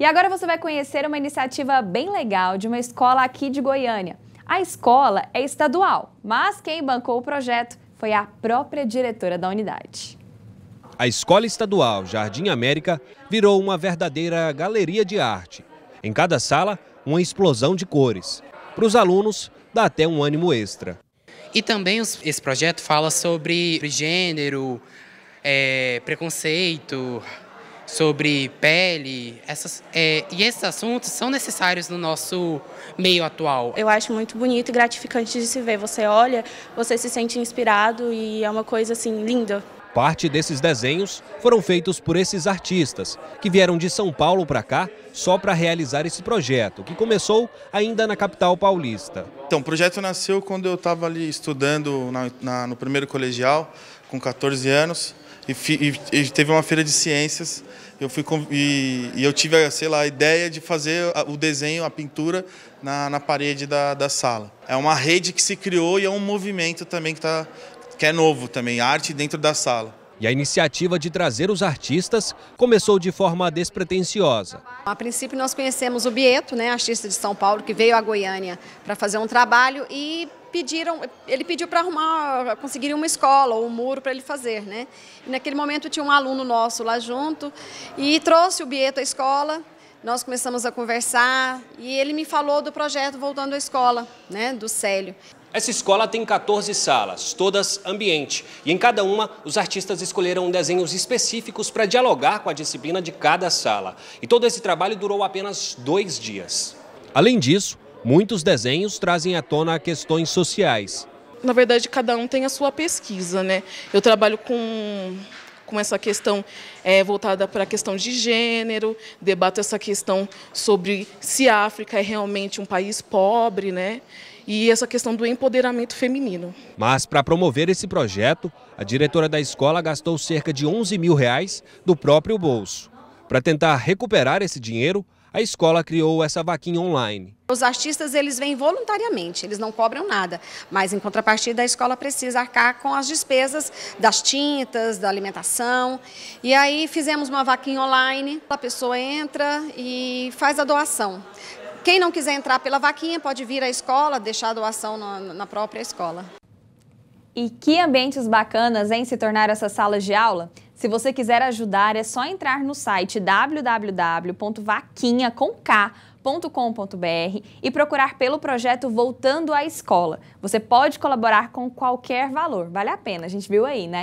E agora você vai conhecer uma iniciativa bem legal de uma escola aqui de Goiânia. A escola é estadual, mas quem bancou o projeto foi a própria diretora da unidade. A escola estadual Jardim América virou uma verdadeira galeria de arte. Em cada sala, uma explosão de cores. Para os alunos, dá até um ânimo extra. E também esse projeto fala sobre gênero, é, preconceito, sobre pele, essas, é, e esses assuntos são necessários no nosso meio atual. Eu acho muito bonito e gratificante de se ver. Você olha, você se sente inspirado e é uma coisa assim linda. Parte desses desenhos foram feitos por esses artistas, que vieram de São Paulo para cá só para realizar esse projeto, que começou ainda na capital paulista. Então, o projeto nasceu quando eu estava ali estudando na, na, no primeiro colegial, com 14 anos e, e, e teve uma feira de ciências. Eu fui e, e, eu tive, sei lá, a ideia de fazer o desenho, a pintura na, na parede da, da sala. É uma rede que se criou e é um movimento também que, tá, que é novo também, arte dentro da sala. E a iniciativa de trazer os artistas começou de forma despretensiosa. A princípio nós conhecemos o Bieto, né, artista de São Paulo, que veio à Goiânia para fazer um trabalho e pediram, ele pediu para arrumar, conseguir uma escola ou um muro para ele fazer, né? E naquele momento tinha um aluno nosso lá junto e trouxe o Bieto à escola nós começamos a conversar e ele me falou do projeto Voltando à Escola, né, do Célio. Essa escola tem 14 salas, todas ambiente, e em cada uma os artistas escolheram desenhos específicos para dialogar com a disciplina de cada sala. E todo esse trabalho durou apenas dois dias. Além disso, muitos desenhos trazem à tona questões sociais. Na verdade, cada um tem a sua pesquisa, né? Eu trabalho com com essa questão é, voltada para a questão de gênero, debato essa questão sobre se a África é realmente um país pobre, né? E essa questão do empoderamento feminino. Mas para promover esse projeto, a diretora da escola gastou cerca de 11 mil reais do próprio bolso. Para tentar recuperar esse dinheiro, a escola criou essa vaquinha online. Os artistas eles vêm voluntariamente, eles não cobram nada, mas em contrapartida a escola precisa arcar com as despesas das tintas, da alimentação. E aí fizemos uma vaquinha online, a pessoa entra e faz a doação. Quem não quiser entrar pela vaquinha pode vir à escola, deixar a doação na própria escola. E que ambientes bacanas, em Se tornar essas salas de aula? Se você quiser ajudar, é só entrar no site www.vaquinha.com.br e procurar pelo projeto Voltando à Escola. Você pode colaborar com qualquer valor, vale a pena, a gente viu aí, né?